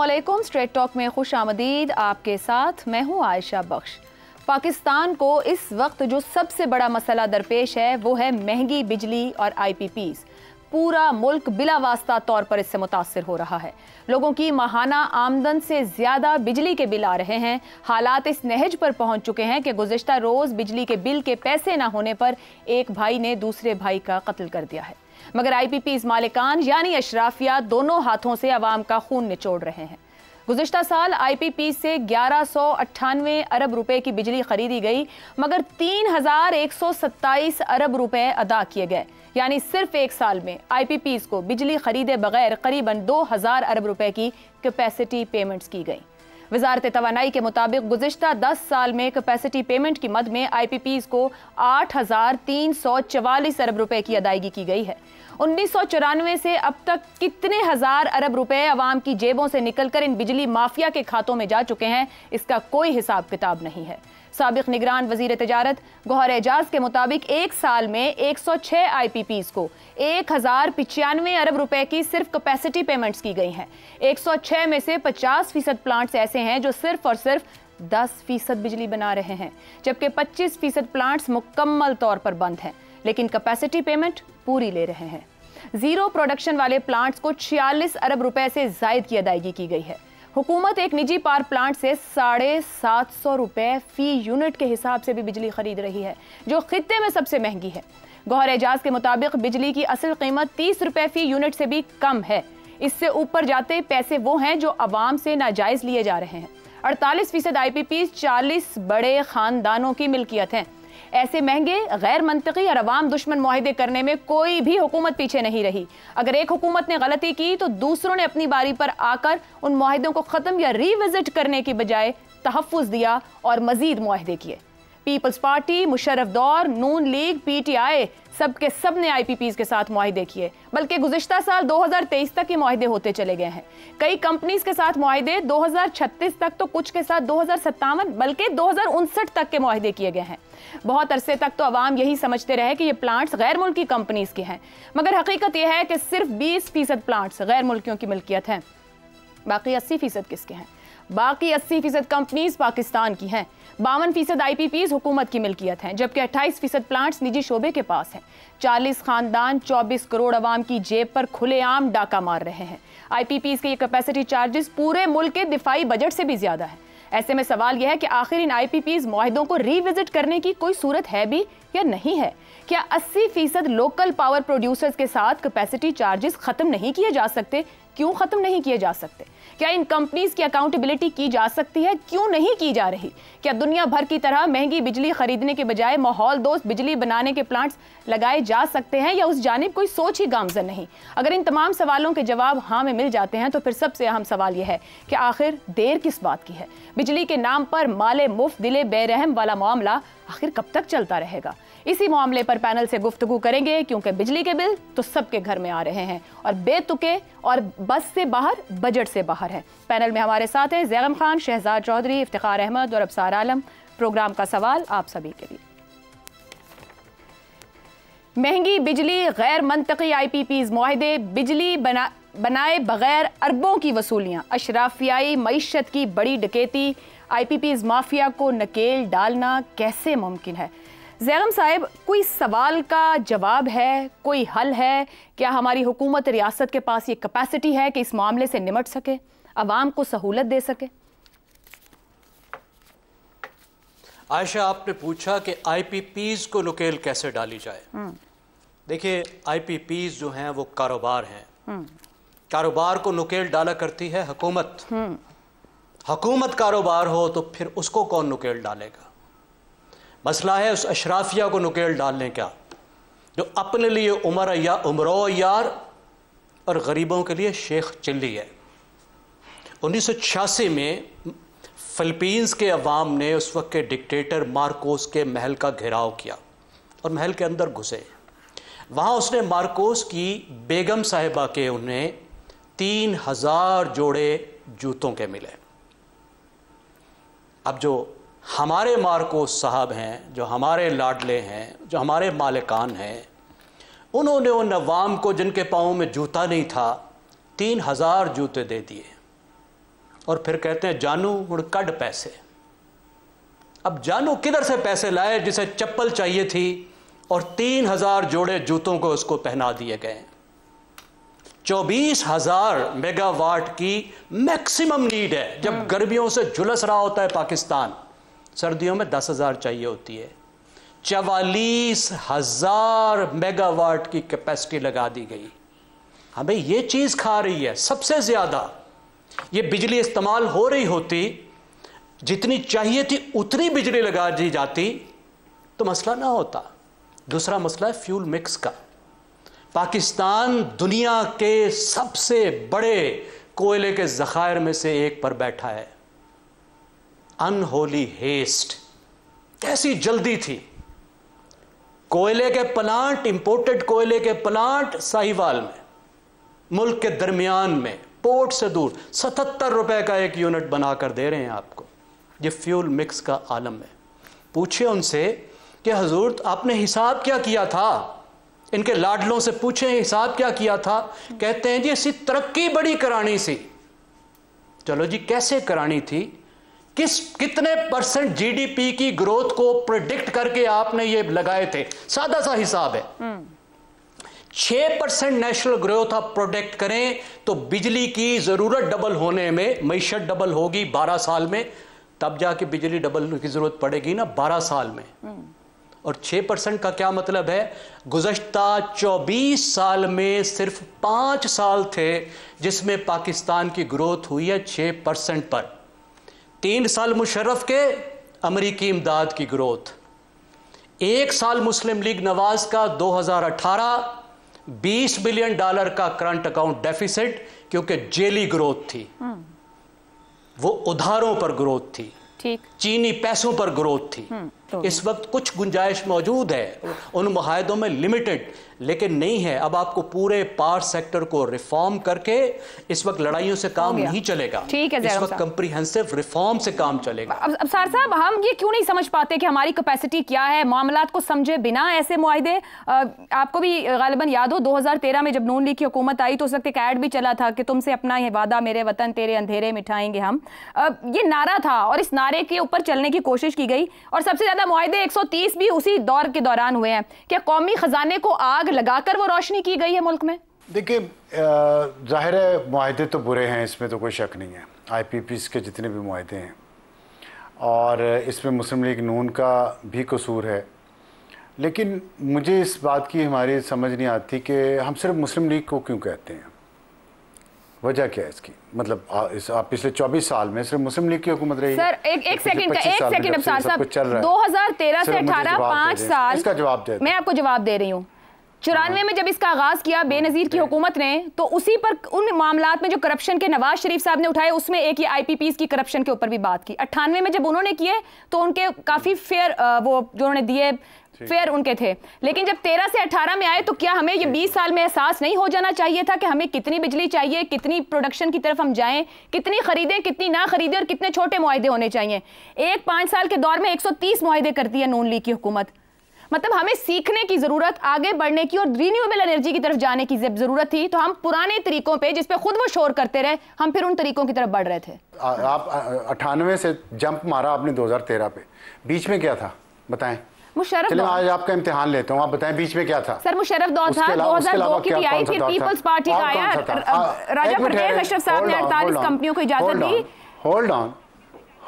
अल्लाम straight talk में खुश आमदीद आपके साथ मैं हूँ आयशा बख्श पाकिस्तान को इस वक्त जो सबसे बड़ा मसला दरपेश है वो है महंगी बिजली और आई पी पीज़ पूरा मुल्क बिला वास्ता तौर पर इससे मुतासर हो रहा है लोगों की माहाना आमदन से ज़्यादा बिजली के बिल आ रहे हैं हालात इस नहज पर पहुंच चुके हैं कि गुजशत रोज़ बिजली के बिल के पैसे ना होने पर एक भाई ने दूसरे भाई का कत्ल कर दिया है मगर आई पी पी मालिकान यानी अशराफिया दोनों हाथों से आवाम का खून निचोड़ रहे हैं गुजशत साल आई पी पी से ग्यारह सौ अट्ठानवे अरब रुपए की बिजली खरीदी गई मगर तीन हजार एक सौ सत्ताईस अरब रुपए अदा किए गए यानी सिर्फ एक साल में आई पी पी को बिजली खरीदे बगैर करीबन दो हजार अरब रुपए की कैपेसिटी पेमेंट्स की गई वजारत तोानाई के मुताबिक गुजशत दस साल में कैपेसिटी पेमेंट की मद में आई पी पीज को आठ हज़ार तीन सौ चवालीस अरब रुपये की अदायगी की गई है उन्नीस सौ चौरानवे से अब तक कितने हज़ार अरब रुपए अवाम की जेबों से निकलकर इन बिजली माफिया के खातों में जा चुके हैं इसका कोई हिसाब किताब नहीं है सबक निगरान वजीर तजारत गौहर एजाज के मुताबिक एक साल में एक सौ छः आई पी पीज को एक हज़ार पचानवे अरब रुपए की सिर्फ कैपेसिटी पेमेंट्स की गई हैं एक सौ छः में से पचास फीसद प्लांट्स ऐसे हैं जो सिर्फ और सिर्फ दस फीसद बिजली बना रहे हैं जबकि पच्चीस फीसद प्लांट्स मुकम्मल तौर पर बंद हैं लेकिन कैपेसिटी पेमेंट पूरी ले रहे हैं जीरो प्रोडक्शन वाले प्लांट्स को छियालीस अरब रुपए से जायद की अदायगी की गई है हुकूमत एक निजी पावर प्लांट से साढ़े सात सौ रुपये फ़ी यूनिट के हिसाब से भी बिजली खरीद रही है जो खत्े में सबसे महंगी है गौर एजाज के मुताबिक बिजली की असल कीमत तीस रुपये फ़ी यूनिट से भी कम है इससे ऊपर जाते पैसे वो हैं जो आवाम से नाजायज़ लिए जा रहे हैं अड़तालीस फीसद आई पी पी चालीस बड़े ख़ानदानों की मिल्कियत हैं ऐसे महंगे गैर मनतकी और अवाम दुश्मन माहदे करने में कोई भी हुकूमत पीछे नहीं रही अगर एक हुकूमत ने गलती की तो दूसरों ने अपनी बारी पर आकर उन माहदों को ख़त्म या रीविज़िट करने की बजाय तहफ़ दिया और मज़ीद किए पीपल्स पार्टी मुशरफ दौर नून लीग पीटीआई सब के सब ने आईपीपीज के साथ मुहिदे किए बल्कि गुजशत साल 2023 तक ही माहदे होते चले गए हैं कई कंपनीज के साथ हज़ार 2036 तक तो कुछ के साथ दो बल्कि दो तक के माहे किए गए हैं बहुत अरसे तक तो आवाम यही समझते रहे कि ये प्लांट्स गैर मुल्की कंपनीज के हैं मगर हकीकत यह है कि सिर्फ बीस फीसद प्लांट्स गैर मुल्कियों की मिल्कियत हैं बाकी अस्सी फीसद किसके हैं बाकी अस्सी फीसद कंपनीज पाकिस्तान की हैं बावन फीसद आई हुकूमत की मिल्कियत हैं जबकि 28 फीसद प्लांट्स निजी शोबे के पास हैं 40 खानदान 24 करोड़ अवाम की जेब पर खुलेआम डाका मार रहे हैं आई के ये कैपेसिटी चार्जेस पूरे मुल्क के दिफाई बजट से भी ज़्यादा है ऐसे में सवाल यह है कि आखिर इन आई माहदों को रिविजिट करने की कोई सूरत है भी या नहीं है क्या अस्सी फीसद लोकल पावर प्रोड्यूसर्स के साथ कैपेसिटी चार्जेस खत्म नहीं किए जा सकते क्यों ख़त्म नहीं किए जा सकते क्या इन कंपनीज की अकाउंटेबिलिटी की जा सकती है क्यों नहीं की जा रही क्या दुनिया भर की तरह महंगी बिजली खरीदने के बजाय माहौल दोस्त बिजली बनाने के प्लांट्स लगाए जा सकते हैं या उस जानब कोई सोच ही गामजन नहीं अगर इन तमाम सवालों के जवाब हाँ में मिल जाते हैं तो फिर सबसे अहम सवाल यह है कि आखिर देर किस बात की है बिजली के नाम पर माले मुफ्त दिले बेरहम वाला मामला आखिर कब तक चलता रहेगा इसी मामले पर पैनल से गुफ्तगु करेंगे क्योंकि बिजली के बिल तो सबके घर में आ रहे हैं और बेतुके और बस से बाहर बजट से बाहर है पैनल में हमारे साथ हैं जैगम खान शहजाद चौधरी इफ्तार अहमद और अबसार आलम प्रोग्राम का सवाल आप सभी के लिए महंगी बिजली गैर मनतकी आई पी पीज माहे बिजली बना बनाए बगैर अरबों की वसूलियाँ अशराफियाई मीशत की बड़ी डकेती आई पी पीज माफिया को नकेल डालना कैसे मुमकिन है जैगम साहब कोई सवाल का जवाब है कोई हल है क्या हमारी हुकूमत रियासत के पास ये कैपेसिटी है कि इस मामले से निमट सके आवाम को सहूलत दे सके आयशा आपने पूछा कि आईपीपीज को नुकेल कैसे डाली जाए हम्म। देखिए आईपीपीज जो हैं वो कारोबार हैं हम्म। कारोबार को नुकेल डाला करती है हकूमत हम्म। हुकूमत कारोबार हो तो फिर उसको कौन नुकेल डालेगा मसला है उस अशराफिया को नुकेल डालने का जो अपने लिए उमर या उमरो यार और गरीबों के लिए शेख चिल्ली है उन्नीस सौ छियासी में फ़िलिपींस के अवाम ने उस वक्त के डिक्टेटर मार्कोस के महल का घेराव किया और महल के अंदर घुसे वहाँ उसने मार्कोस की बेगम साहिबा के उन्हें तीन हज़ार जोड़े जूतों के मिले अब जो हमारे मार्को साहब हैं जो हमारे लाडले हैं जो हमारे मालिकान हैं उन्होंने उन अवाम को जिनके पाँव में जूता नहीं था तीन हज़ार जूते दे दिए और फिर कहते हैं जानू उड़ कड पैसे अब जानू किधर से पैसे लाए जिसे चप्पल चाहिए थी और तीन हज़ार जोड़े जूतों को उसको पहना दिए गए चौबीस हज़ार मेगावाट की मैक्सिमम नीड है जब गर्मियों से झुलस रहा होता है पाकिस्तान सर्दियों में दस हज़ार चाहिए होती है चवालीस हज़ार मेगावाट की कैपेसिटी लगा दी गई हमें ये चीज़ खा रही है सबसे ज़्यादा ये बिजली इस्तेमाल हो रही होती जितनी चाहिए थी उतनी बिजली लगा दी जाती तो मसला ना होता दूसरा मसला है फ्यूल मिक्स का पाकिस्तान दुनिया के सबसे बड़े कोयले के ज़ख़ायर में से एक पर बैठा है अनहोली हेस्ट कैसी जल्दी थी कोयले के प्लांट इंपोर्टेड कोयले के प्लांट साहिवाल में मुल्क के दरमियान में पोर्ट से दूर सतहत्तर रुपए का एक यूनिट बनाकर दे रहे हैं आपको ये फ्यूल मिक्स का आलम है पूछे उनसे कि हजूर आपने हिसाब क्या किया था इनके लाडलों से पूछे हिसाब क्या किया था कहते हैं जी इसी तरक्की बड़ी करानी सी चलो जी कैसे करानी थी किस कितने परसेंट जीडीपी की ग्रोथ को प्रिडिक्ट करके आपने ये लगाए थे सादा सा हिसाब है हम्म। छह परसेंट नेशनल ग्रोथ आप प्रोडिक्ट करें तो बिजली की जरूरत डबल होने में मीशत डबल होगी बारह साल में तब जाके बिजली डबल की जरूरत पड़ेगी ना बारह साल में हम्म। और छह परसेंट का क्या मतलब है गुजश्ता चौबीस साल में सिर्फ पांच साल थे जिसमें पाकिस्तान की ग्रोथ हुई है छह परसेंट पर तीन साल मुशर्रफ के अमरीकी इमदाद की ग्रोथ एक साल मुस्लिम लीग नवाज का 2018 20 बिलियन डॉलर का करंट अकाउंट डेफिसिट क्योंकि जेली ग्रोथ थी हम्म। वो उधारों पर ग्रोथ थी ठीक चीनी पैसों पर ग्रोथ थी हम्म। इस वक्त कुछ गुंजाइश मौजूद है उन माहदों में लिमिटेड लेकिन नहीं है अब आपको पूरे पावर सेक्टर को रिफॉर्म करके इस वक्त लड़ाइयों से काम नहीं चलेगा ठीक है इस वक्त कंप्रीहेंसिव रिफॉर्म से काम चलेगा अब, अब सार साहब हम ये क्यों नहीं समझ पाते कि हमारी कैपेसिटी क्या है मामला को समझे बिना ऐसे माहदे आपको भी गालिबा याद हो 2013 में जब नून लीग की हुकूमत आई तो उस वक्त एक ऐड भी चला था कि तुमसे अपना ये वादा मेरे वतन तेरे अंधेरे मिठाएंगे हम ये नारा था और इस नारे के ऊपर चलने की कोशिश की गई और सबसे ज्यादा साझा माहे एक सौ तीस भी उसी दौर के दौरान हुए हैं क्या कौमी खजाने को आग लगा कर वो रोशनी की गई है मुल्क में देखिए ज़ाहिर है माहे तो बुरे हैं इसमें तो कोई शक नहीं है आई पी पी के जितने भी माहे हैं और इसमें मुस्लिम लीग नून का भी कसूर है लेकिन मुझे इस बात की हमारी समझ नहीं आती कि हम सिर्फ मुस्लिम लीग को क्यों कहते हैं वजह क्या है इसकी मतलब आ, इस, आप पिछले 24 साल में सिर्फ मुस्लिम लीग की हुकूमत रही सर एक एक सेकंड का एक सेकंड अफसार साहब 2013 से 18 पाँच साल इसका जवाब दे मैं आपको जवाब दे रही हूँ चौरानवे हाँ। में जब इसका आगाज किया हाँ। बेनजीर की हुकूमत ने तो उसी पर उन मामला में जो करप्शन के नवाज शरीफ साहब ने उठाए उसमें एक ही आई की करप्शन के ऊपर भी बात की अट्ठानवे में जब उन्होंने किए तो उनके काफ़ी फेयर वो जो उन्होंने दिए फेयर उनके थे लेकिन जब 13 से 18 में आए तो क्या हमें ये 20 साल में एहसास नहीं हो जाना चाहिए था कि हमें कितनी बिजली चाहिए कितनी प्रोडक्शन की तरफ हम जाएं कितनी खरीदें कितनी ना खरीदें और कितने छोटे मुआदे होने चाहिए एक पाँच साल के दौर में एक सौ करती है नून लीग की हुकूमत मतलब हमें सीखने की ज़रूरत आगे बढ़ने की और रीन्यूएबल एनर्जी की तरफ जाने की ज़रूरत थी तो हम पुराने तरीकों पे जिस पे खुद वो शोर करते रहे हम फिर उन तरीकों की तरफ बढ़ रहे थे आ, आप अठानवे से जंप मारा आपने 2013 पे बीच में क्या था बताएं मुशरफ आज आपका इम्तिहान लेता हूँ आप बताएं बीच में क्या था सर मुशरफ दौर था की आई पीपल्स पार्टी का आया राजा अशरफ साहब ने कंपनियों को इजाजत दी hold on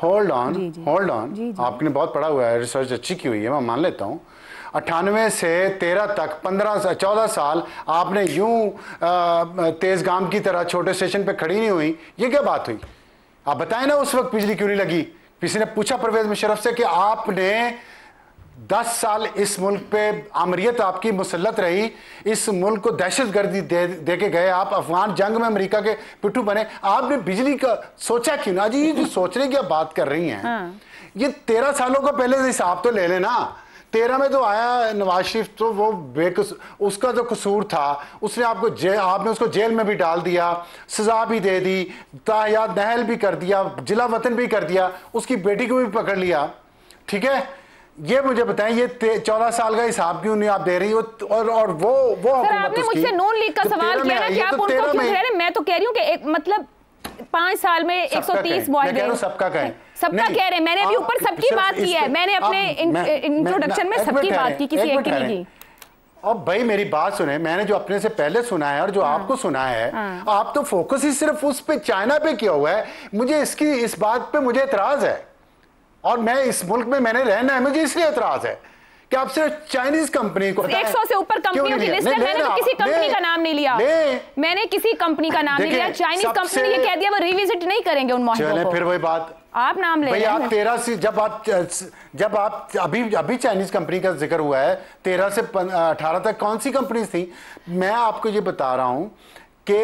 hold on hold on आपने बहुत पढ़ा हुआ है रिसर्च अच्छी की हुई है मैं मान लेता हूँ अट्ठानवे से तेरह तक पंद्रह चौदह साल आपने यूं तेज गाम की तरह छोटे स्टेशन पे खड़ी नहीं हुई ये क्या बात हुई आप बताएं ना उस वक्त बिजली क्यों नहीं लगी किसी ने पूछा परवेज मुशरफ से कि आपने दस साल इस मुल्क पे आमरीत आपकी मुसलत रही इस मुल्क को दहशत गर्दी दे, दे के गए आप अफगान जंग में अमेरिका के पिट्ठू बने आपने बिजली का सोचा क्यों ना जी ये जो सोचने की आप बात कर रही हैं हाँ। ये तेरह सालों का पहले हिसाब तो ले लेना तेरह में तो आया नवाज शरीफ तो वो बेकस उसका जो तो कसूर था उसने आपको जेल आपने उसको जेल में भी डाल दिया सजा भी दे दी ताया नहल भी कर दिया जिला वतन भी कर दिया उसकी बेटी को भी पकड़ लिया ठीक है ये मुझे बताएं ये चौदह साल का हिसाब क्यों नहीं आप दे रही हो और और वो वो सर आपने मुझसे नून लीग का तो सवाल किया ना कि आप तो उनको क्यों कह रहे हैं मैं तो कह रही हूँ कि एक मतलब पांच साल में एक सौ तीस बॉय सबका कहें सबका कह रहे हैं मैंने अभी ऊपर सबकी बात की है मैंने अपने इंट्रोडक्शन में सबकी बात की किसी एक की नहीं अब भाई मेरी बात सुने मैंने जो अपने से पहले सुना है और जो हाँ। आपको सुना है हाँ। आप तो फोकस ही सिर्फ उस पे चाइना पे किया हुआ है मुझे इसकी इस बात पे मुझे इतराज है और मैं इस मुल्क में मैंने रहना है मुझे इसलिए एतराज है कि आप सिर्फ चाइनीज कंपनी को एक सौ से ऊपर कंपनियों की लिस्ट है मैंने तो किसी कंपनी का नाम नहीं लिया मैंने किसी कंपनी का नाम नहीं लिया चाइनीज कंपनी ने ये कह दिया वो रिविजिट नहीं करेंगे उन मामलों को फिर वही बात आप नाम ले भाई आप तेरह से जब आप जब आप अभी अभी चाइनीज कंपनी का जिक्र हुआ है तेरह से अठारह तक कौन सी कंपनीज थी मैं आपको ये बता रहा हूँ कि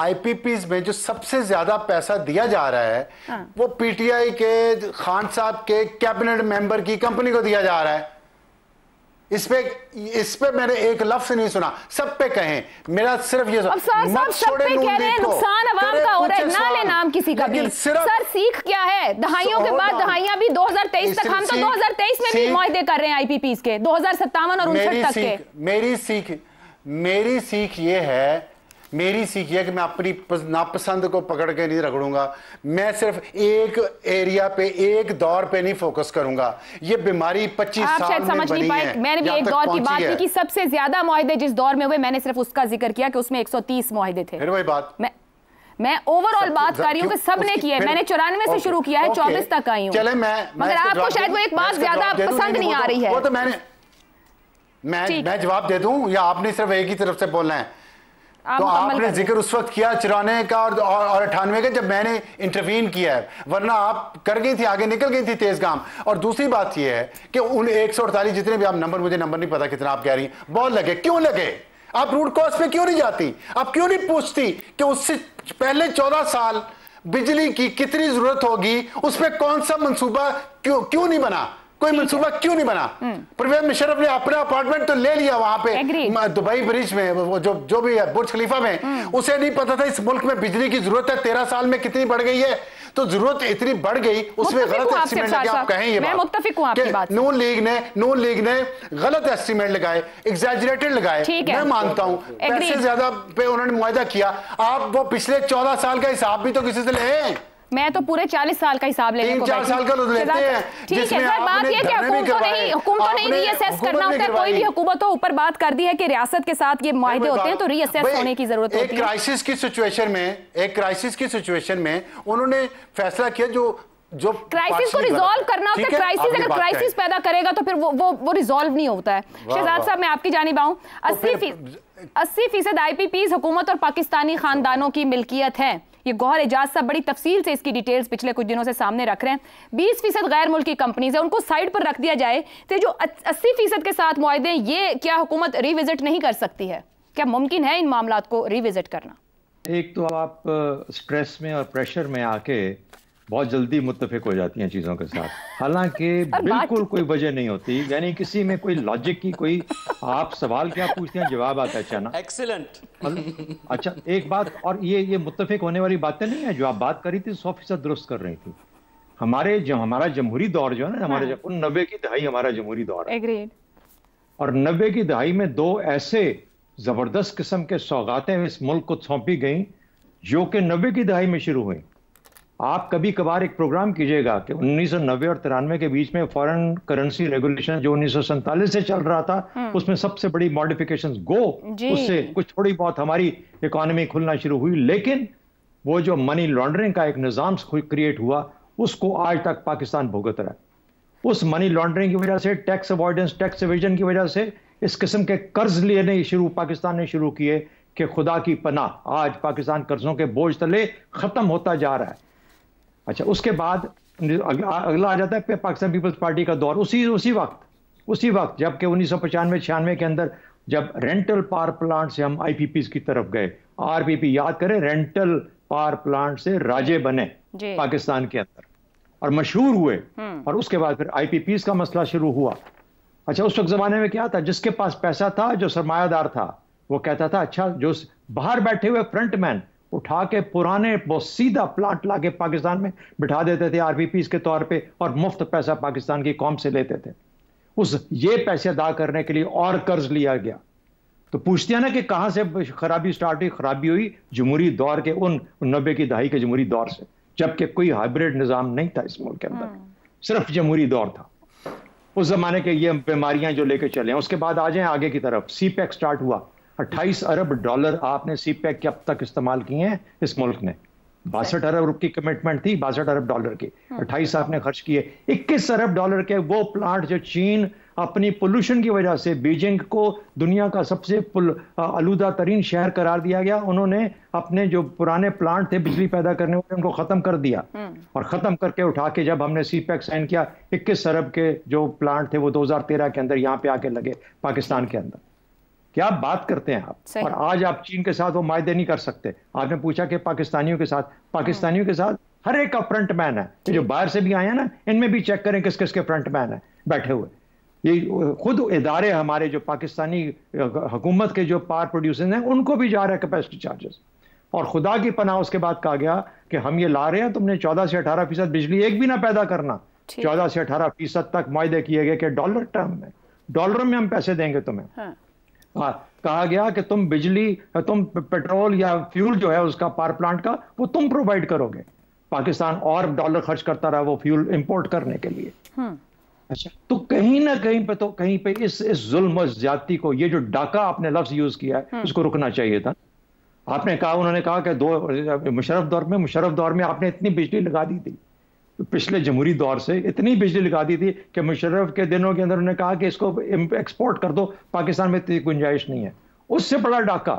आईपीपीज में जो सबसे ज्यादा पैसा दिया जा रहा है हाँ। वो पीटीआई के खान साहब के कैबिनेट मेंबर की कंपनी को दिया जा रहा है इस पे इस पे मैंने एक लफ्ज नहीं सुना सब पे कहें मेरा सिर्फ ये सर, रहे हैं नुकसान तो। आवाम का हो रहा है ना ले नाम किसी का भी सर सीख क्या है दहाइयों के बाद दहाइयां भी 2023 तक हम तो 2023 में भी मुहिदे कर रहे हैं आईपीपीस के दो हजार सत्तावन और उनसठ तक के मेरी सीख मेरी सीख ये है मेरी सीख है कि मैं अपनी नापसंद को पकड़ के नहीं रगड़ूंगा मैं सिर्फ एक एरिया पे एक दौर पे नहीं फोकस करूंगा ये बीमारी पच्चीस साल समझ नहीं है मैंने भी एक दौर की बात की कि सबसे ज्यादा माहे जिस दौर में हुए मैंने सिर्फ उसका जिक्र किया कि उसमें 130 माहे थे फिर वही बात मैं मैं ओवरऑल बात कर रही हूँ कि सबने किया है मैंने चौरानवे से शुरू किया है चौबीस तक आई हूँ मगर आपको शायद वो एक बात ज्यादा पसंद नहीं तो- आ रही है तो मैं मैं जवाब दे दूं या आपने सिर्फ एक ही तरफ से बोलना है तो आपने जिक्र उस वक्त किया चौराने का और और अठानवे का जब मैंने इंटरवीन किया है वरना आप कर गई थी आगे निकल गई थी तेज काम और दूसरी बात यह है कि उन एक सौ अड़तालीस जितने भी आप नंबर मुझे नंबर नहीं पता कितना आप कह रही बहुत लगे क्यों लगे आप रूट कॉज पे क्यों नहीं जाती आप क्यों नहीं पूछती कि उससे पहले चौदह साल बिजली की कितनी जरूरत होगी उस पर कौन सा मंसूबा क्यों क्यों नहीं बना कोई मंसूबा क्यों नहीं बना हम्म। परवेज मुशरफ ने अपना अपार्टमेंट तो ले लिया वहां पे दुबई ब्रिज में जो जो भी बुर्ज खलीफा में हम्म। उसे नहीं पता था इस मुल्क में बिजली की जरूरत है तेरह साल में कितनी बढ़ गई है तो जरूरत इतनी बढ़ गई उसमें गलत एस्टिमेट लगे आप कहें ये बात नून लीग ने नून लीग ने गलत एस्टिमेट लगाए एग्जेजरेटेड लगाए मैं मानता हूँ पैसे ज्यादा पे उन्होंने मुआयदा किया आप वो पिछले चौदह साल का हिसाब भी तो किसी से ले मैं तो पूरे चालीस साल का हिसाब लेने को चार साल का तो लेते हैं ठीक है सर बात ये कि हुकूम तो नहीं हुकूम तो नहीं रीअसेस करना होता है कोई भी हुकूमत हो ऊपर बात कर दी है कि रियासत के साथ ये माहे होते हैं तो रीअसेस होने की जरूरत होती है क्राइसिस की सिचुएशन में एक क्राइसिस की सिचुएशन में उन्होंने फैसला किया जो जो क्राइसिस को रिजोल्व करना होता है क्राइसिस अगर क्राइसिस पैदा करेगा तो फिर वो वो वो रिजोल्व नहीं होता है शहजाद साहब मैं आपकी जानी आऊँ अस्सी फीसद आई पी हुकूमत और पाकिस्तानी खानदानों की मिल्कियत है ये गौर एजाज साहब बड़ी तफसील से इसकी डिटेल्स पिछले कुछ दिनों से सामने रख रहे हैं बीस फीसद गैर मुल्की कंपनीज है उनको साइड पर रख दिया जाए तो जो अस्सी फीसद के साथ मुआदे ये क्या हुकूमत रिविजिट नहीं कर सकती है क्या मुमकिन है इन मामला को रिविजिट करना एक तो आप स्ट्रेस में और प्रेशर में आके बहुत जल्दी मुतफिक हो जाती हैं चीज़ों के साथ हालांकि बिल्कुल तो- कोई वजह नहीं होती यानी किसी में कोई लॉजिक की कोई आप सवाल क्या पूछते हैं जवाब आता है अच्छा ना एक्सीलेंट अच्छा एक बात और ये ये मुतफिक होने वाली बातें नहीं है जो आप बात करी थी सौ फीसद दुरुस्त कर रही थी हमारे जो हमारा जमहूरी दौर जो है ना हमारे हाँ। नब्बे की दहाई हमारा जमहूरी दौर है और नब्बे की दहाई में दो ऐसे जबरदस्त किस्म के सौगातें इस मुल्क को सौंपी गई जो कि नब्बे की दहाई में शुरू हुई आप कभी कभार एक प्रोग्राम कीजिएगा कि 1990 और तिरानवे के बीच में फॉरेन करेंसी रेगुलेशन जो उन्नीस से चल रहा था हम्म। उसमें सबसे बड़ी मॉडिफिकेशंस गो उससे कुछ थोड़ी बहुत हमारी इकोनॉमी खुलना शुरू हुई लेकिन वो जो मनी लॉन्ड्रिंग का एक निज़ाम क्रिएट हुआ उसको आज तक पाकिस्तान भुगत रहा है उस मनी लॉन्ड्रिंग की वजह से टैक्स अवॉइडेंस टैक्स एविजन की वजह से इस किस्म के कर्ज लेने शुरू पाकिस्तान ने शुरू किए कि खुदा की पना आज पाकिस्तान कर्जों के बोझ तले खत्म होता जा रहा है अच्छा उसके बाद अगला, अगला आ जाता है पाकिस्तान पीपल्स पार्टी का दौर उसी उसी वक्त उसी वक्त जबकि उन्नीस सौ पचानवे छियानवे के अंदर जब रेंटल पावर प्लांट से हम आईपीपीस की तरफ गए आरपीपी याद करें रेंटल पावर प्लांट से राजे बने पाकिस्तान के अंदर और मशहूर हुए हम्म। और उसके बाद फिर आईपीपीस का मसला शुरू हुआ अच्छा उस वक्त जमाने में क्या था जिसके पास पैसा था जो सरमायादार था वो कहता था अच्छा जो बाहर बैठे हुए फ्रंटमैन उठा के पुराने वो सीधा प्लांट ला के पाकिस्तान में बिठा देते थे आरबीपीज के तौर पे और मुफ्त पैसा पाकिस्तान की कौम से लेते थे उस ये पैसे अदा करने के लिए और कर्ज लिया गया तो पूछते हैं ना कि कहाँ से खराबी स्टार्ट हुई खराबी हुई जमहूरी दौर के उन नब्बे की दहाई के जमहूरी दौर से जबकि कोई हाइब्रिड निज़ाम नहीं था इस मुल्क के अंदर हाँ। सिर्फ जमहूरी दौर था उस जमाने के ये बीमारियां जो लेके चले उसके बाद आ जाए आगे की तरफ सी पैक स्टार्ट हुआ 28 अरब डॉलर आपने सी पैक के अब तक इस्तेमाल किए हैं इस मुल्क ने बासठ अरब की कमिटमेंट थी बासठ अरब डॉलर की हाँ। अट्ठाईस आपने खर्च किए 21 अरब डॉलर के वो प्लांट जो चीन अपनी पोल्यूशन की वजह से बीजिंग को दुनिया का सबसे आलूदा तरीन शहर करार दिया गया उन्होंने अपने जो पुराने प्लांट थे बिजली पैदा करने वाले उनको ख़त्म कर दिया हाँ। और ख़त्म करके उठा के जब हमने सी पैक साइन किया इक्कीस अरब के जो प्लांट थे वो तेरह के अंदर यहाँ पे आके लगे पाकिस्तान के अंदर क्या बात करते हैं आप और आज आप चीन के साथ वो मायदे नहीं कर सकते आपने पूछा कि पाकिस्तानियों के साथ पाकिस्तानियों के साथ हर एक का फ्रंट मैन है जो बाहर से भी आए हैं ना इनमें भी चेक करें किस किस के फ्रंट मैन है बैठे हुए ये खुद इदारे हमारे जो पाकिस्तानी हुकूमत के जो पार प्रोड्यूसर हैं उनको भी जा रहा है कैपेसिटी चार्जेस और खुदा की पनाह उसके बाद कहा गया कि हम ये ला रहे हैं तुमने 14 से 18 फीसद बिजली एक भी ना पैदा करना 14 से 18 फीसद तक मायदे किए गए कि डॉलर टर्म में डॉलर में हम पैसे देंगे तुम्हें हाँ। हाँ, कहा गया कि तुम बिजली तुम पेट्रोल या फ्यूल जो है उसका पावर प्लांट का वो तुम प्रोवाइड करोगे पाकिस्तान और डॉलर खर्च करता रहा वो फ्यूल इंपोर्ट करने के लिए हम्म। अच्छा तो कहीं ना कहीं पे तो कहीं पे इस इस जुल्म ज्यादा को ये जो डाका आपने लफ्ज यूज किया है उसको हम्म। रुकना चाहिए था आपने कहा उन्होंने कहा कि दो मुशरफ दौर में मुशरफ दौर में आपने इतनी बिजली लगा दी थी पिछले जमहूरी दौर से इतनी बिजली लगा दी थी कि मुशर्रफ के दिनों के अंदर उन्होंने कहा कि इसको एक्सपोर्ट कर दो पाकिस्तान में इतनी गुंजाइश नहीं है उससे बड़ा डाका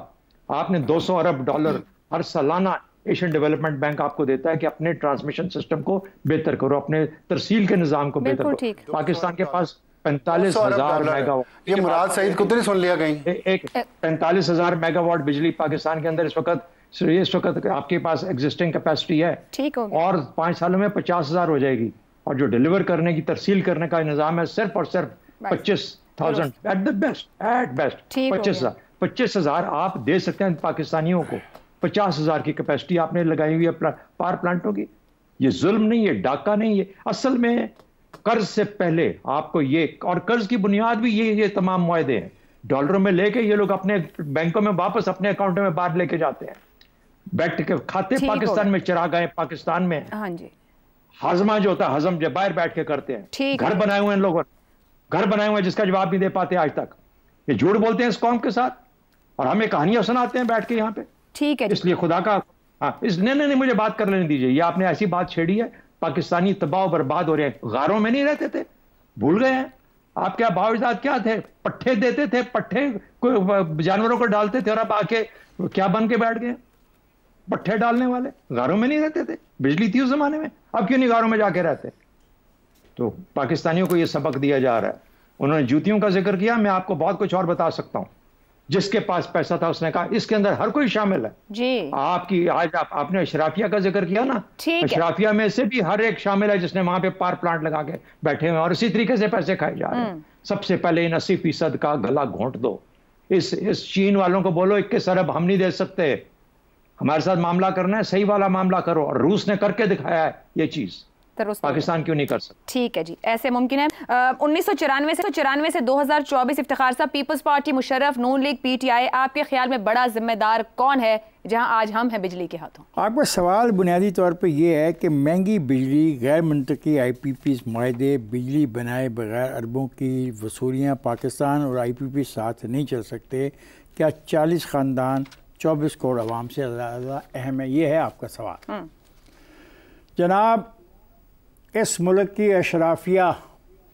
आपने 200 अरब डॉलर हर सालाना एशियन डेवलपमेंट बैंक आपको देता है कि अपने ट्रांसमिशन सिस्टम को बेहतर करो अपने तरसील के निज़ाम को बेहतर करो पाकिस्तान के पास पैंतालीस हजार मेगावाट ये मुराद सईद सुन लिया कहीं एक पैंतालीस हजार मेगावाट बिजली पाकिस्तान के अंदर इस वक्त सर इस वक्त आपके पास एग्जिस्टिंग कैपेसिटी है ठीक हो और पांच सालों में पचास हज़ार हो जाएगी और जो डिलीवर करने की तरसील करने का निज़ाम है सिर्फ और सिर्फ पच्चीस thousand at the best at best पच्चीस हज़ार पच्चीस हज़ार आप दे सकते हैं पाकिस्तानियों को पचास हज़ार की कैपेसिटी आपने लगाई हुई है पावर प्लांटों की ये जुल्म नहीं है डाका नहीं है असल में कर्ज से पहले आपको ये और कर्ज की बुनियाद भी ये ये तमाम माहे हैं डॉलरों में लेके ये लोग अपने बैंकों में वापस अपने अकाउंटों में बाहर लेके जाते हैं बैठ के खाते पाकिस्तान में चरा गए पाकिस्तान में हाँ जी हजमा जो होता है हजम जब बाहर बैठ के करते हैं घर बनाए हुए हैं लोगों घर बनाए हुए हैं जिसका जवाब नहीं दे पाते आज तक ये झूठ बोलते हैं इस कौम के साथ और हमें कहानियां सुनाते हैं बैठ के यहाँ पे ठीक है इसलिए खुदा का हाँ इस नहीं नहीं मुझे बात कर लेने दीजिए ये आपने ऐसी बात छेड़ी है पाकिस्तानी तबाह बर्बाद हो रहे हैं गारों में नहीं रहते थे भूल गए हैं आप क्या बावजाद क्या थे पट्ठे देते थे पट्ठे को जानवरों को डालते थे और आप आके क्या बन के बैठ गए पट्ठे डालने वाले गारों में नहीं रहते थे बिजली थी उस जमाने में अब क्यों नहीं गारों में जाके रहते तो पाकिस्तानियों को यह सबक दिया जा रहा है उन्होंने जूतियों का जिक्र किया मैं आपको बहुत कुछ और बता सकता हूं जिसके पास पैसा था उसने कहा इसके अंदर हर कोई शामिल है जी आपकी आज आप, आपने अशराफिया का जिक्र किया ना अशराफिया में से भी हर एक शामिल है जिसने वहां पे पार प्लांट लगा के बैठे हुए और इसी तरीके से पैसे खाए जा रहे हैं हम्म। सबसे पहले इन अस्सी फीसद का गला घोंट दो इस इस चीन वालों को बोलो इक्कीस अरब हम नहीं दे सकते हमारे साथ मामला करना है सही वाला मामला करो और रूस ने करके दिखाया है ये चीज़ तो पाकिस्तान क्यों नहीं कर सकता ठीक है जी ऐसे मुमकिन है उन्नीस सौ चौरानवे से चौरानवे से दो हज़ार चौबीस इफ्तार साहब Peoples Party Musharraf Noon League P T I आपके ख्याल में बड़ा जिम्मेदार कौन है जहां आज हम हैं बिजली के हाथों आपका सवाल बुनियादी तौर पर यह है कि महंगी बिजली गैर मनतकी आई पी पी माहे बिजली बनाए बगैर अरबों की वसूलियाँ पाकिस्तान और आई पी पी साथ नहीं चल सकते क्या चालीस ख़ानदान चौबीस करोड़ आवाम से ज़्यादा अहम है ये है आपका सवाल हाँ। जनाब इस मुल्क की अशराफिया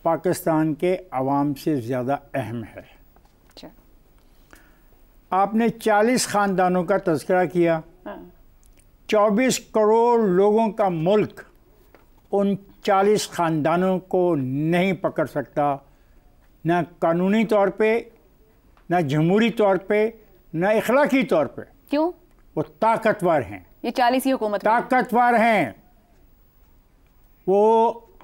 पाकिस्तान के अवाम से ज़्यादा अहम है अच्छा। आपने 40 ख़ानदानों का तस्करा किया हाँ। चौबीस करोड़ लोगों का मुल्क उन चालीस ख़ानदानों को नहीं पकड़ सकता न कानूनी तौर पे न जमहूरी तौर पे न इखलाकी तौर पर क्यों वो ताकतवर हैं ये चालीसी हुकूमत ताकतवर हैं वो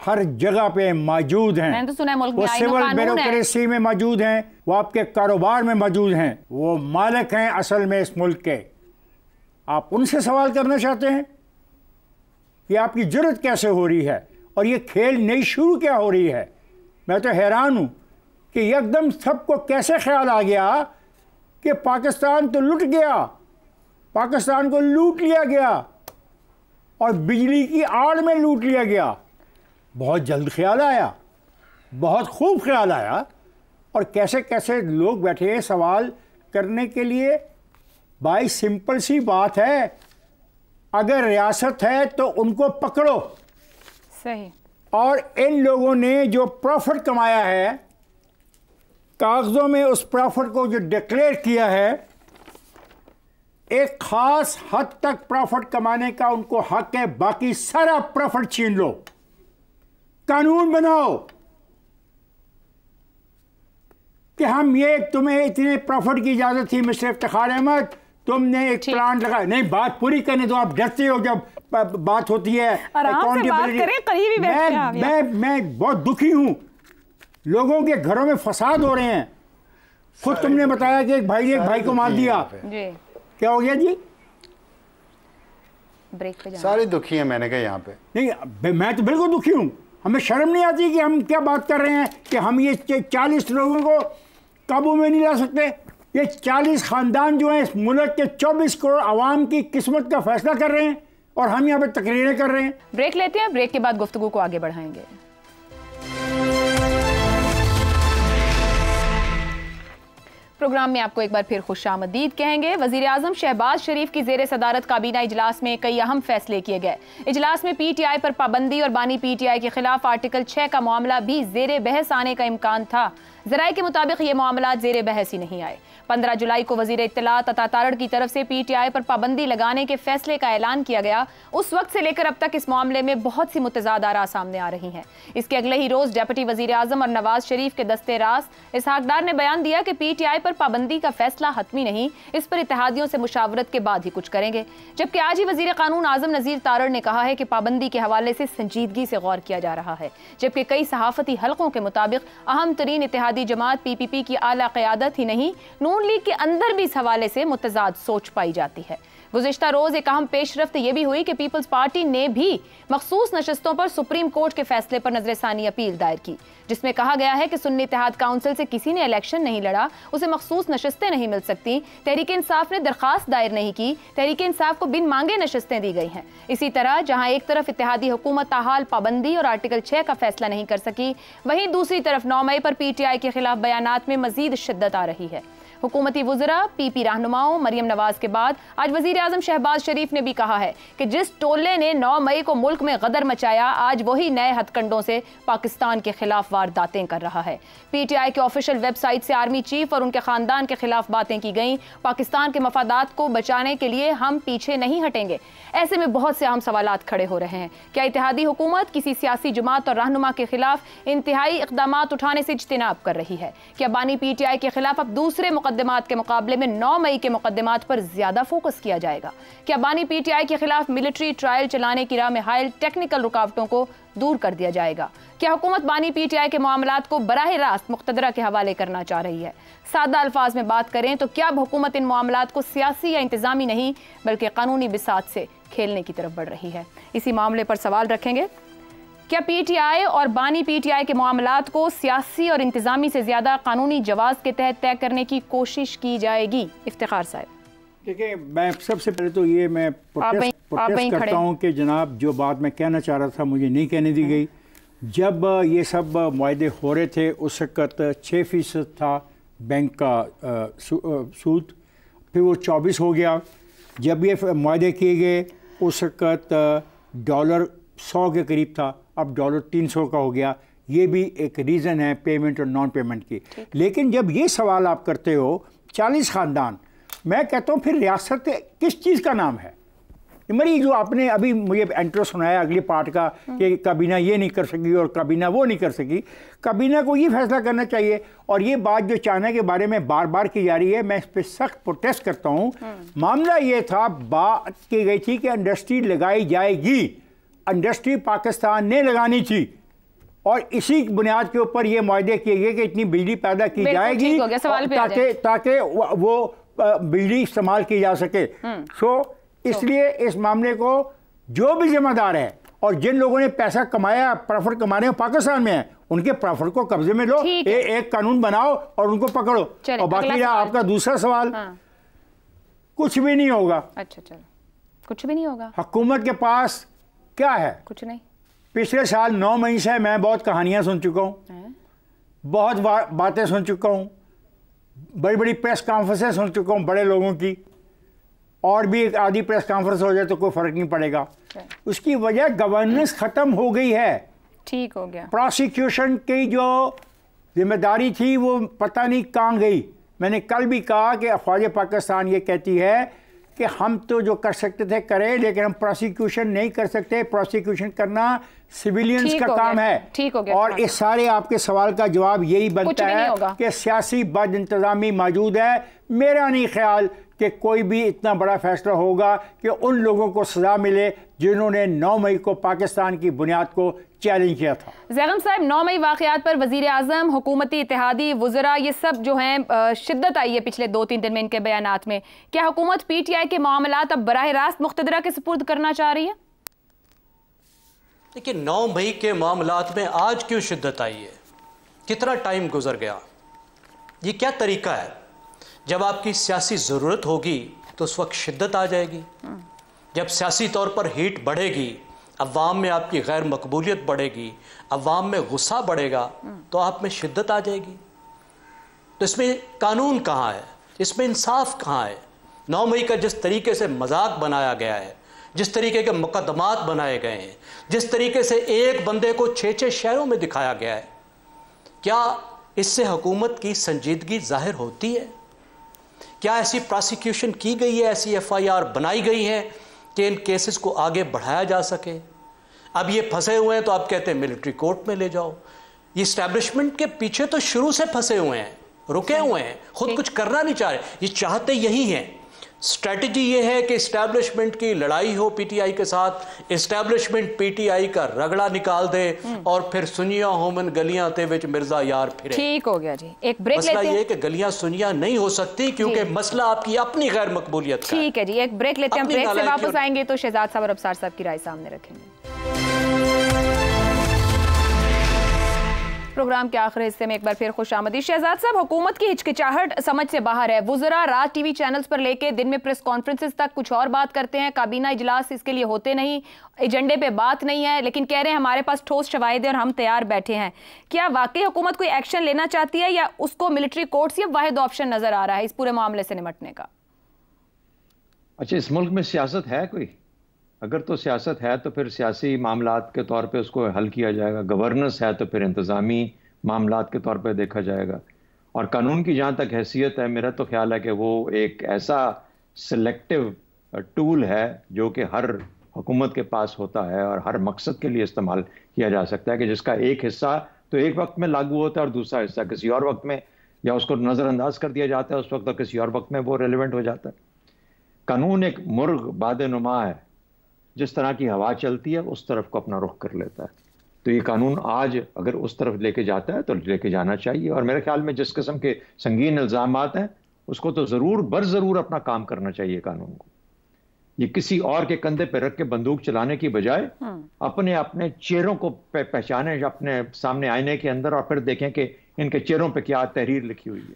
हर जगह पे मौजूद हैं मैंने तो सुना है मुल्क वो सिविल ब्यूरोक्रेसी में मौजूद हैं वो आपके कारोबार में मौजूद हैं वो मालिक हैं असल में इस मुल्क के आप उनसे सवाल करना चाहते हैं कि आपकी जरूरत कैसे हो रही है और ये खेल नई शुरू क्या हो रही है मैं तो हैरान हूँ कि एकदम सबको कैसे ख्याल आ गया कि पाकिस्तान तो लुट गया पाकिस्तान को लूट लिया गया और बिजली की आड़ में लूट लिया गया बहुत जल्द ख्याल आया बहुत खूब ख्याल आया और कैसे कैसे लोग बैठे हैं सवाल करने के लिए भाई सिंपल सी बात है अगर रियासत है तो उनको पकड़ो सही और इन लोगों ने जो प्रॉफिट कमाया है कागज़ों में उस प्रॉफिट को जो डिक्लेयर किया है एक खास हद तक प्रॉफिट कमाने का उनको हक है बाकी सारा प्रॉफिट छीन लो कानून बनाओ कि हम ये तुम्हें इतने प्रॉफिट की इजाज़त थी मिस्टर इफ्तार अहमद तुमने एक प्लान लगाया नहीं बात पूरी करने दो आप डरते हो जब बात होती है मैं, मैं मैं बहुत दुखी हूं लोगों के घरों में फसाद हो रहे हैं खुद तुमने बताया कि एक भाई ने एक भाई को मार दिया क्या हो गया जी ब्रेक पे सारे दुखी हैं मैंने कहा यहाँ पे नहीं मैं तो बिल्कुल दुखी हूँ हमें शर्म नहीं आती कि हम क्या बात कर रहे हैं कि हम ये चालीस लोगों को काबू में नहीं ला सकते ये चालीस ख़ानदान जो हैं इस मुल्क के चौबीस करोड़ आवाम की किस्मत का फैसला कर रहे हैं और हम यहाँ पे तकरीरें कर रहे हैं ब्रेक लेते हैं ब्रेक के बाद गुफ्तु को आगे बढ़ाएंगे प्रोग्राम में आपको एक बार फिर खुश आमदीद कहेंगे वजीर अजम शहबाज शरीफ की जेर सदारत काबीना इजलास में कई अहम फैसले किए गए इजलास में पी टी आई पर पाबंदी और बानी पी टी आई के खिलाफ आर्टिकल छः का मामला भी जेर बहस आने का इम्कान था जराये के मुताबिक ये मामला जेर बहस ही नहीं आए पंद्रह जुलाई को वजीर इतला तथा तारड़ की तरफ से पी टी आई पर पाबंदी लगाने के फैसले का ऐलान किया गया उस वक्त से लेकर अब तक इस मामले में बहुत सी मुतजाद आरा सामने आ रही हैं इसके अगले ही रोज डेप्टी वजीर आजम और नवाज शरीफ के दस्ते रास इसहाकडार ने बयान दिया कि पी टी आई पर पाबंदी का फैसला हतमी नहीं इस पर इतिहादियों से मुशावरत के बाद ही कुछ करेंगे जबकि आज ही वजीर कानून आजम नजीर तारड़ ने कहा है कि पाबंदी के हवाले से संजीदगी से गौर किया जा रहा है जबकि कई सहाफती हलकों के मुताबिक अहम तरीन इतिहाद इतिहादी जमात पीपीपी की आला क़्यादत ही नहीं नून लीग के अंदर भी इस हवाले से मुतजाद सोच पाई जाती है गुजशत रोज एक अहम पेश रफ्त यह भी हुई कि पीपल्स पार्टी ने भी मखसूस नशस्तों पर सुप्रीम कोर्ट के फैसले पर नजरसानी अपील दायर की जिसमें कहा गया है कि सुन्नी इतिहाद काउंसिल से किसी ने इलेक्शन नहीं लड़ा उसे मखसूस नशस्तें नहीं मिल सकती तहरीक इंसाफ ने दरखास्त दायर नहीं की तहरीक इंसाफ को बिन मांगे नशस्तें दी गई हैं इसी तरह जहाँ एक तरफ इतिहादी हुकूमत ताहाल पाबंदी और आर्टिकल छः का फैसला नहीं कर सकी वहीं दूसरी तरफ नौ मई पर आई के खिलाफ बयान में मजीद शिद्दत आ रही है हुकूमती वजरा पी पी रहनुमाओं मरियम नवाज के बाद आज वजीर अजम शहबाज शरीफ ने भी कहा है कि जिस टोले ने नौ मई को मुल्क में गदर मचाया आज वही नए हथकंडों से पाकिस्तान के खिलाफ वारदातें कर रहा है पी टी आई के ऑफिशियल वेबसाइट से आर्मी चीफ और उनके खानदान के खिलाफ बातें की गई पाकिस्तान के मफादात को बचाने के लिए हम पीछे नहीं हटेंगे ऐसे में बहुत से अहम सवाल खड़े हो रहे हैं क्या इतिहादी हुकूमत किसी सियासी जमात और रहनुमा के खिलाफ इंतहाई इकदाम उठाने से इजतनाब कर रही है क्या बानी पी टी आई के खिलाफ अब दूसरे मुकदमे मुकदमात के मुकाबले में 9 मई के मुकदमात पर ज्यादा फोकस किया जाएगा क्या बानी पीटीआई के खिलाफ मिलिट्री ट्रायल चलाने की राह में हायल टेक्निकल रुकावटों को दूर कर दिया जाएगा क्या हुकूमत बानी पीटीआई के मामला को बरह रास्त मुख्तरा के हवाले करना चाह रही है सादा अल्फाज में बात करें तो क्या हुकूमत इन मामला को सियासी या इंतजामी नहीं बल्कि कानूनी बिसात से खेलने की तरफ बढ़ रही है इसी मामले पर सवाल रखेंगे क्या पीटीआई और बानी पीटीआई के मामला को सियासी और इंतजामी से ज्यादा कानूनी जवाब के तहत तय करने की कोशिश की जाएगी इफ्तार साहब देखिए मैं सबसे पहले तो ये मैं करता हूँ कि जनाब जो बात मैं कहना चाह रहा था मुझे नहीं कहने दी गई जब ये सब माहे हो रहे थे उस वक्त छः फीसद था बैंक का सूद फिर वो चौबीस हो गया जब ये माहे किए गए उस वक्त डॉलर सौ के करीब था अब डॉलर तीन सौ का हो गया ये भी एक रीज़न है पेमेंट और नॉन पेमेंट की लेकिन जब ये सवाल आप करते हो चालीस ख़ानदान मैं कहता हूँ फिर रियासत किस चीज़ का नाम है मेरी जो आपने अभी मुझे एंट्रो सुनाया अगले पार्ट का हम्म। कि काबीना ये नहीं कर सकी और काबीना वो नहीं कर सकी काबीना को ये फैसला करना चाहिए और ये बात जो चाइना के बारे में बार बार की जा रही है मैं इस पर सख्त प्रोटेस्ट करता हूँ हम्म। मामला ये था बात की गई थी कि इंडस्ट्री लगाई जाएगी इंडस्ट्री पाकिस्तान ने लगानी थी और इसी बुनियाद के ऊपर ये माहे किए गए कि इतनी बिजली पैदा की जाएगी ताकि ताकि वो बिजली इस्तेमाल की जा सके हम्म। सो इसलिए इस मामले को जो भी जिम्मेदार है और जिन लोगों ने पैसा कमाया प्रॉफिट कमाने पाकिस्तान में है उनके प्रॉफिट को कब्जे में लो ए, एक कानून बनाओ और उनको पकड़ो और बाकी रहा आपका दूसरा सवाल हाँ। कुछ भी नहीं होगा अच्छा चलो कुछ भी नहीं होगा हुकूमत के पास क्या है कुछ नहीं पिछले साल नौ मई से मैं बहुत कहानियां सुन चुका हूँ बहुत बा, बातें सुन चुका हूँ बड़ी बड़ी प्रेस कॉन्फ्रेंसें सुन चुका हूँ बड़े लोगों की और भी एक आधी प्रेस कॉन्फ्रेंस हो जाए तो कोई फर्क नहीं पड़ेगा अच्छा। उसकी वजह गवर्नेंस खत्म हो गई है ठीक हो गया प्रोसिक्यूशन की जो जिम्मेदारी थी वो पता नहीं कहाँ गई मैंने कल भी कहा कि अफवाज पाकिस्तान ये कहती है कि हम तो जो कर सकते थे करें लेकिन हम प्रोसिक्यूशन नहीं कर सकते प्रोसिक्यूशन करना सिविलियंस का काम है ठीक हो गया और हाँ। इस सारे आपके सवाल का जवाब यही बनता है कि सियासी बद इंतजामी मौजूद है मेरा नहीं ख्याल कि कोई भी इतना बड़ा फैसला होगा कि उन लोगों को सजा मिले जिन्होंने 9 मई को पाकिस्तान की बुनियाद को चैलेंज किया था जैगम साहब 9 मई वाक़ात पर वजीर अजम हुकूमती इतिहादी वज़रा ये सब जो हैं शिद्दत आई है पिछले दो तीन दिन में इनके बयान में क्या हुकूमत पी टी आई के मामला अब बरह रास्त मुख्तरा के सपुर्द करना चाह रही है देखिए नौ मई के मामला में आज क्यों शिद्दत आई है कितना टाइम गुजर गया ये क्या तरीका है जब आपकी सियासी ज़रूरत होगी तो उस वक्त शिद्दत आ जाएगी जब सियासी तौर पर हीट बढ़ेगी अवाम में आपकी गैर मकबूलियत बढ़ेगी अवाम में गुस्सा बढ़ेगा तो आप में शिद्दत आ जाएगी तो इसमें कानून कहाँ है इसमें इंसाफ कहाँ है नौ मई का जिस तरीके से मजाक बनाया गया है जिस तरीके के मुकदमात बनाए गए हैं जिस तरीके से एक बंदे को छः छः शहरों में दिखाया गया है क्या इससे हुकूमत की संजीदगी जाहिर होती है क्या ऐसी प्रोसिक्यूशन की गई है ऐसी एफआईआर बनाई गई है कि इन केसेस को आगे बढ़ाया जा सके अब ये फंसे हुए हैं तो आप कहते हैं मिलिट्री कोर्ट में ले जाओ ये स्टैब्लिशमेंट के पीछे तो शुरू से फंसे हुए हैं रुके हुए हैं खुद कुछ करना नहीं चाह रहे ये चाहते यही हैं स्ट्रैटेजी ये है कि इस्टेब्लिशमेंट की लड़ाई हो पीटीआई के साथ इस्टेब्लिशमेंट पीटीआई का रगड़ा निकाल दे हम्म। और फिर सुनिया होमन गलियां ते विच मिर्जा यार फिर ठीक हो गया जी एक ब्रेक मसला लेते ये कि गलियां सुनिया नहीं हो सकती क्योंकि मसला आपकी अपनी गैर मकबूलियत ठीक है जी एक ब्रेक लेते हैं ब्रेक से वापस आएंगे तो शहजाद साहब और अबसार साहब की राय सामने रखेंगे प्रोग्राम के आखिरी हिस्से में एक बार फिर खुश आमदी शहजाद साहब हुकूमत की हिचकिचाहट समझ से बाहर है वुजरा रात टीवी चैनल्स पर लेके दिन में प्रेस कॉन्फ्रेंसेस तक कुछ और बात करते हैं काबीना इजलास इसके लिए होते नहीं एजेंडे पे बात नहीं है लेकिन कह रहे हैं हमारे पास ठोस शवायद और हम तैयार बैठे हैं क्या वाकई हुकूमत कोई एक्शन लेना चाहती है या उसको मिलिट्री कोर्ट से वाद ऑप्शन नजर आ रहा है इस पूरे मामले से निपटने का अच्छा इस मुल्क में सियासत है कोई अगर तो सियासत है तो फिर सियासी मामला के तौर पर उसको हल किया जाएगा गवर्नेंस है तो फिर इंतज़ामी मामला के तौर पर देखा जाएगा और कानून की जहाँ तक हैसियत है मेरा तो ख्याल है कि वो एक ऐसा सिलेक्टिव टूल है जो कि हर हुकूमत के पास होता है और हर मकसद के लिए इस्तेमाल किया जा सकता है कि जिसका एक हिस्सा तो एक वक्त में लागू होता है और दूसरा हिस्सा किसी और वक्त में या उसको नज़रअंदाज कर दिया जाता है उस वक्त और तो किसी और वक्त में वो रेलिवेंट हो जाता है कानून एक मुर्ग बाद नुमा है जिस तरह की हवा चलती है उस तरफ को अपना रुख कर लेता है तो ये कानून आज अगर उस तरफ लेके जाता है तो लेके जाना चाहिए और मेरे ख्याल में जिस किस्म के संगीन इल्ज़ाम हैं उसको तो ज़रूर बर ज़रूर अपना काम करना चाहिए कानून को ये किसी और के कंधे पर रख के बंदूक चलाने की बजाय हाँ। अपने अपने चेहरों को पहचाने अपने सामने आईने के अंदर और फिर देखें कि इनके चेहरों पर क्या तहरीर लिखी हुई है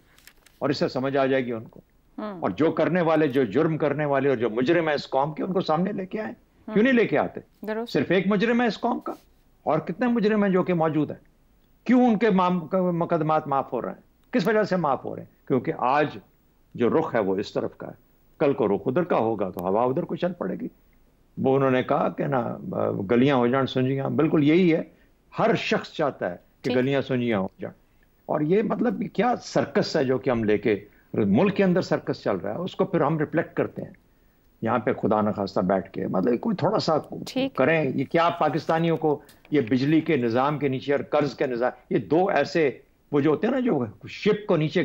और इससे समझ आ जाएगी उनको हाँ। और जो करने वाले जो जुर्म करने वाले और जो मुजरिम है इस कौम के उनको सामने लेके आए हाँ। क्यों नहीं लेके आते सिर्फ एक मुजरिम है इस कौम का और कितने मुजरिम है जो कि मौजूद है क्यों उनके मुकदमात माफ हो रहे हैं किस वजह से माफ हो रहे हैं क्योंकि आज जो रुख है वो इस तरफ का है कल को रुख उधर का होगा तो हवा उधर को चल पड़ेगी वो उन्होंने कहा कि ना गलियां हो जाए सुंजियां बिल्कुल यही है हर शख्स चाहता है कि गलियां सुंजियां हो जाए और ये मतलब क्या सर्कस है जो कि हम लेके मुल्क के अंदर सर्कस चल रहा है उसको फिर हम रिफ्लेक्ट करते हैं यहाँ पे खुदा न खास्ता बैठ के मतलब कोई थोड़ा सा करें ये क्या पाकिस्तानियों को ये बिजली के निज़ाम के नीचे और कर्ज के निज़ाम ये दो ऐसे वो जो होते हैं ना जो शिप को नीचे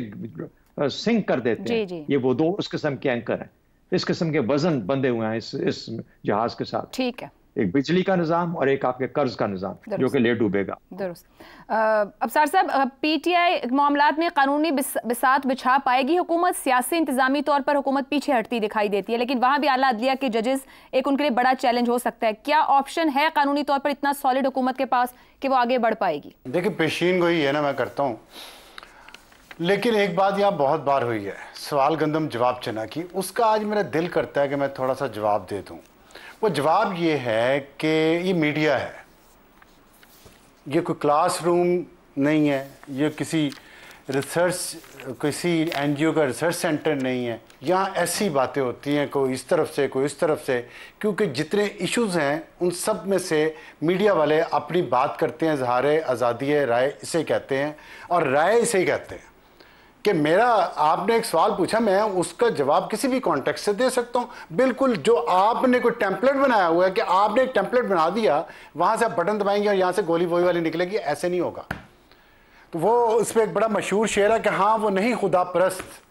सिंक कर देते जी, हैं जी. ये वो दो उस किस्म के एंकर हैं इस किस्म के वजन बंधे हुए हैं इस इस जहाज के साथ ठीक है एक बिजली का निज़ाम और एक आपके कर्ज का निज़ाम जो कि ले डूबेगा दुरुस्त अब सर साहब पी टी आई मामला में कानूनी बिसात बिछा पाएगी हुकूमत सियासी इंतजामी तौर पर हुकूमत पीछे हटती दिखाई देती है लेकिन वहाँ भी आला अदलिया के जजेस एक उनके लिए बड़ा चैलेंज हो सकता है क्या ऑप्शन है कानूनी तौर पर इतना सॉलिड हुकूमत के पास कि वो आगे बढ़ पाएगी देखिए पेशीन गोई है ना मैं करता हूँ लेकिन एक बात यहाँ बहुत बार हुई है सवाल गंदम जवाब चना की उसका आज मेरा दिल करता है कि मैं थोड़ा सा जवाब दे दूँ वो जवाब ये है कि ये मीडिया है ये कोई क्लासरूम नहीं है ये किसी रिसर्च किसी एनजीओ का रिसर्च सेंटर नहीं है यहाँ ऐसी बातें होती हैं कोई इस तरफ से कोई इस तरफ से क्योंकि जितने इश्यूज हैं उन सब में से मीडिया वाले अपनी बात करते हैं इजहार आज़ादी राय इसे कहते हैं और राय इसे ही कहते हैं कि मेरा आपने एक सवाल पूछा मैं उसका जवाब किसी भी कॉन्टेक्स्ट से दे सकता हूँ बिल्कुल जो आपने कोई टेम्पलेट बनाया हुआ है कि आपने एक टेम्पलेट बना दिया वहाँ से आप बटन दबाएंगे और यहाँ से गोली बोई वाली निकलेगी ऐसे नहीं होगा तो वो उस पर एक बड़ा मशहूर शेर है कि हाँ वो नहीं खुदा परस्त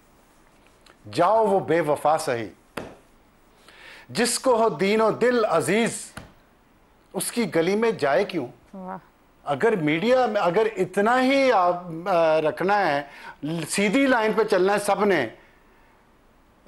जाओ वो बेवफा सही जिसको हो दीनो दिल अजीज उसकी गली में जाए क्यों अगर मीडिया में अगर इतना ही आप रखना है सीधी लाइन पे चलना है सबने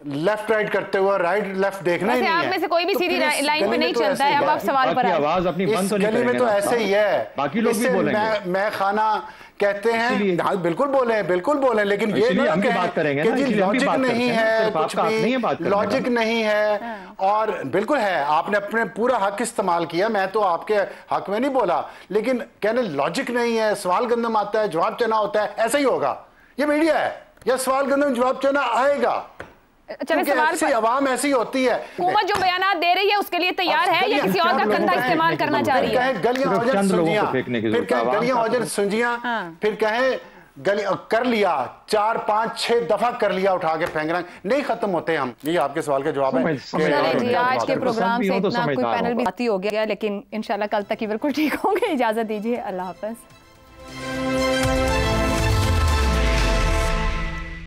लेफ्ट राइट करते हुए राइट लेफ्ट देखना ही नहीं आप में से कोई भी तो सीधी लाइन में नहीं तो चलता है अब आप सवाल पर आवाज अपनी बंद तो नहीं में तो ऐसे ही है बाकी लोग भी बोलेंगे मैं मैं खाना कहते हैं हाँ बिल्कुल बोले बिल्कुल बोले लेकिन ये हम बात करेंगे ना लॉजिक नहीं है कुछ भी लॉजिक नहीं है हाँ। और बिल्कुल है आपने अपने पूरा हक इस्तेमाल किया मैं तो आपके हक में नहीं बोला लेकिन कहने लॉजिक नहीं है सवाल गंदम आता है जवाब चना होता है ऐसा ही होगा ये मीडिया है यह सवाल गंदम जवाब चना आएगा अच्छा, आवाम ऐसी होती है हुकूमत जो बयान दे रही है उसके लिए तैयार है या किसी और का कंधा इस्तेमाल करना चाह रही है फिर कहे गलियां औजर सुंजिया फिर कहे गली हाँ। कर लिया चार पांच छह दफा कर लिया उठा के फेंक रहे नहीं खत्म होते हम ये आपके सवाल का जवाब है आज के प्रोग्राम से तो इतना कोई पैनल भी हो गया लेकिन इनशाला कल तक ही बिल्कुल ठीक होंगे इजाजत दीजिए अल्लाह हाफिज़